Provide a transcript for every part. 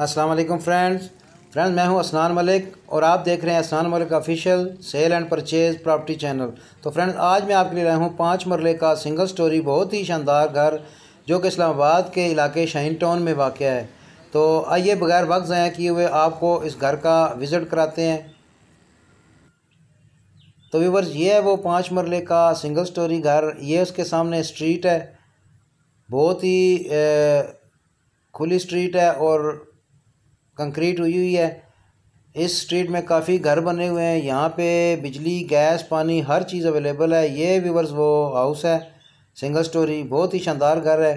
अस्सलाम वालेकुम friends friends मैं हूं असनान मलिक और आप देख रहे हैं Ahsan Malik official sale and purchase property channel तो फ्रेंड्स आज मैं आपके लिए रहा हूं पाँच मरले का सिंगल स्टोरी बहुत ही शानदार घर जो कि इस्लामाबाद के इलाके शाहीन टाउन में वाक़ है तो आइए बगैर वक्त ज़ाया किए हुए आपको इस घर का विज़िट कराते हैं तो व्यूवर्स ये है वो पाँच मरले का सिंगल स्टोरी घर ये उसके सामने स्ट्रीट है बहुत ही ए, खुली स्ट्रीट है और कंक्रीट हुई हुई है इस स्ट्रीट में काफ़ी घर बने हुए हैं यहाँ पे बिजली गैस पानी हर चीज़ अवेलेबल है ये व्यूवर्स वो हाउस है सिंगल स्टोरी बहुत ही शानदार घर है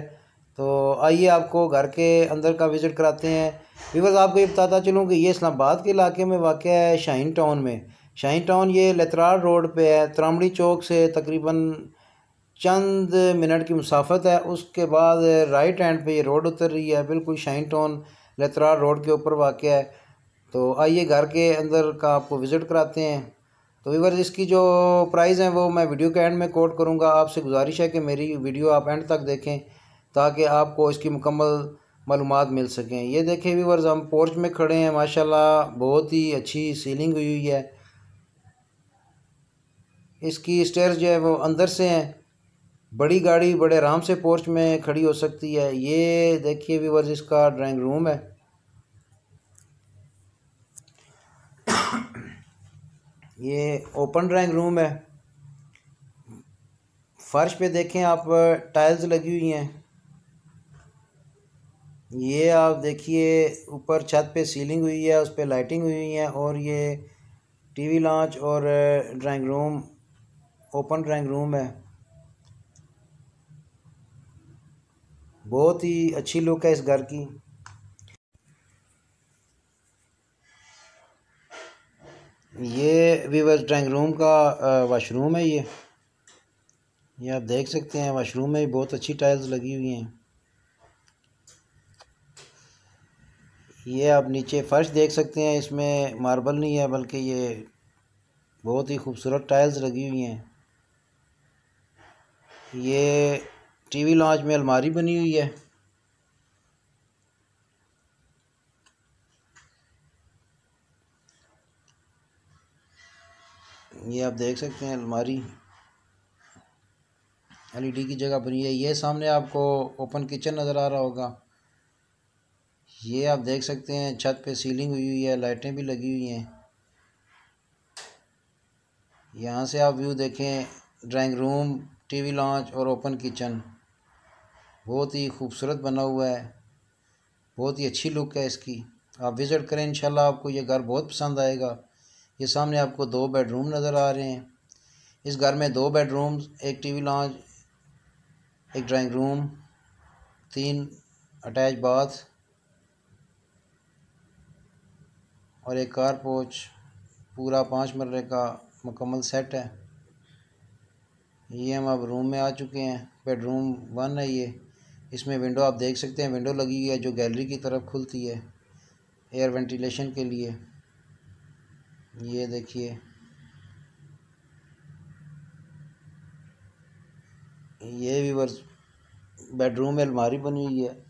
तो आइए आपको घर के अंदर का विज़िट कराते हैं व्यूवर्स आपको ये बताता चलूँ कि ये इस्लामाबाद के इलाके में वाक़ है शाहीन टाउन में शाहीन टाउन ये लतराड़ रोड पर है त्रामड़ी चौक से तकरीबन चंद मिनट की मुसाफत है उसके बाद राइट हैंड पे ये रोड उतर रही है बिल्कुल शाइन टाउन लतरा रोड के ऊपर वाक़ है तो आइए घर के अंदर का आपको विज़िट कराते हैं तो वीवर इसकी जो प्राइस है वो मैं वीडियो के एंड में कोट करूँगा आपसे गुजारिश है कि मेरी वीडियो आप एंड तक देखें ताकि आपको इसकी मुकम्मल मालूम मिल सकें ये देखें वीवर हम पोर्च में खड़े हैं माशाल्लाह बहुत ही अच्छी सीलिंग हुई हुई है इसकी स्टेयर जो है वो अंदर से हैं बड़ी गाड़ी बड़े आराम से पोर्च में खड़ी हो सकती है ये देखिए व्यूवर्स इसका ड्राइंग रूम है ये ओपन ड्राइंग रूम है फर्श पे देखें आप टाइल्स लगी हुई हैं ये आप देखिए ऊपर छत पे सीलिंग हुई है उस पर लाइटिंग हुई है और ये टीवी लॉन्च और drawing room open drawing room है बहुत ही अच्छी लुक है इस घर की ये वीवर ड्राइंग रूम का वाशरूम है ये ये आप देख सकते हैं वाशरूम में भी बहुत अच्छी टाइल्स लगी हुई हैं ये आप नीचे फर्श देख सकते हैं इसमें मार्बल नहीं है बल्कि ये बहुत ही खूबसूरत टाइल्स लगी हुई हैं ये टीवी लॉन्च में अलमारी बनी हुई है ये आप देख सकते हैं अलमारी एलईडी की जगह बनी है ये सामने आपको ओपन किचन नज़र आ रहा होगा ये आप देख सकते हैं छत पे सीलिंग हुई हुई है लाइटें भी लगी हुई हैं यहाँ से आप व्यू देखें ड्राइंग रूम टीवी लॉन्च और ओपन किचन बहुत ही खूबसूरत बना हुआ है बहुत ही अच्छी लुक है इसकी आप विज़िट करें इंशाल्लाह आपको ये घर बहुत पसंद आएगा ये सामने आपको दो बेडरूम नज़र आ रहे हैं इस घर में दो बेडरूम्स एक टीवी लॉन्च एक ड्राइंग रूम तीन अटैच बाथ और एक कार पोच पूरा पाँच मरले का मुकम्मल सेट है ये हम अब रूम में आ चुके हैं बेडरूम वन है ये इसमें विंडो आप देख सकते हैं विंडो लगी हुई है जो गैलरी की तरफ खुलती है एयर वेंटिलेशन के लिए ये देखिए ये भी वर्ष बेडरूम में अलमारी बनी हुई है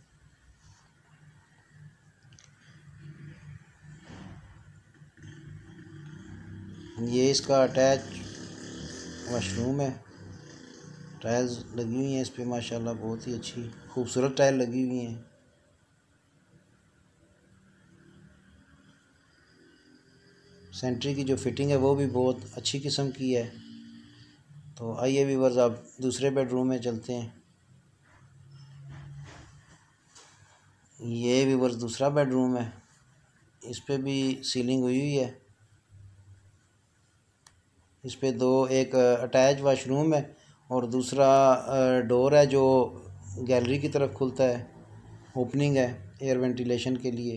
ये इसका अटैच वॉशरूम है टाइल्स लगी हुई हैं इस पर माशाला बहुत ही अच्छी खूबसूरत टाइल लगी हुई हैं सेंट्री की जो फिटिंग है वो भी बहुत अच्छी किस्म की है तो आइए व्यूवर्स आप दूसरे बेडरूम में चलते हैं ये व्यूवर्स दूसरा बेडरूम है इस पर भी सीलिंग हुई हुई है इस पर दो एक अटैच वाशरूम है और दूसरा डोर है जो गैलरी की तरफ खुलता है ओपनिंग है एयर वेंटिलेशन के लिए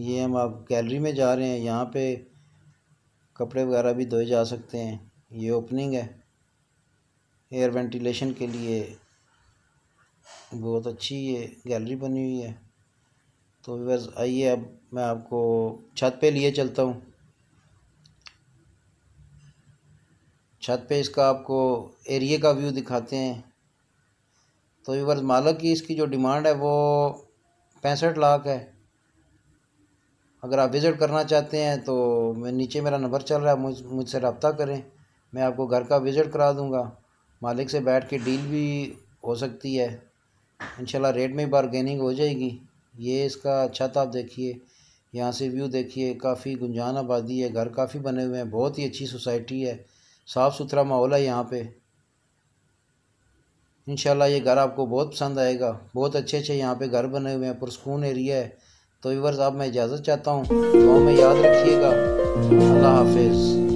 ये हम आप गैलरी में जा रहे हैं यहाँ पे कपड़े वगैरह भी धोए जा सकते हैं ये ओपनिंग है एयर वेंटिलेशन के लिए बहुत अच्छी ये गैलरी बनी हुई है तो बस आइए अब मैं आपको छत पे लिए चलता हूँ छत पे इसका आपको एरिए का व्यू दिखाते हैं तो व्यूवर्स मालक की इसकी जो डिमांड है वो पैंसठ लाख है अगर आप विज़िट करना चाहते हैं तो मैं नीचे मेरा नंबर चल रहा है मुझ मुझसे रबता करें मैं आपको घर का विज़िट करा दूंगा मालिक से बैठ के डील भी हो सकती है इंशाल्लाह रेट में बारगेनिंग हो जाएगी ये इसका छत आप देखिए यहाँ से व्यू देखिए काफ़ी गुंजान आबादी है घर काफ़ी बने हुए हैं बहुत ही अच्छी सोसाइटी है साफ़ सुथरा माहौल है यहाँ पे इन ये घर आपको बहुत पसंद आएगा बहुत अच्छे अच्छे यहाँ पे घर बने हुए हैं पुरस्कून एरिया है तो व्यूवर्स आप मैं इजाज़त चाहता हूँ तो हमें याद रखिएगा अल्लाह हाफिज़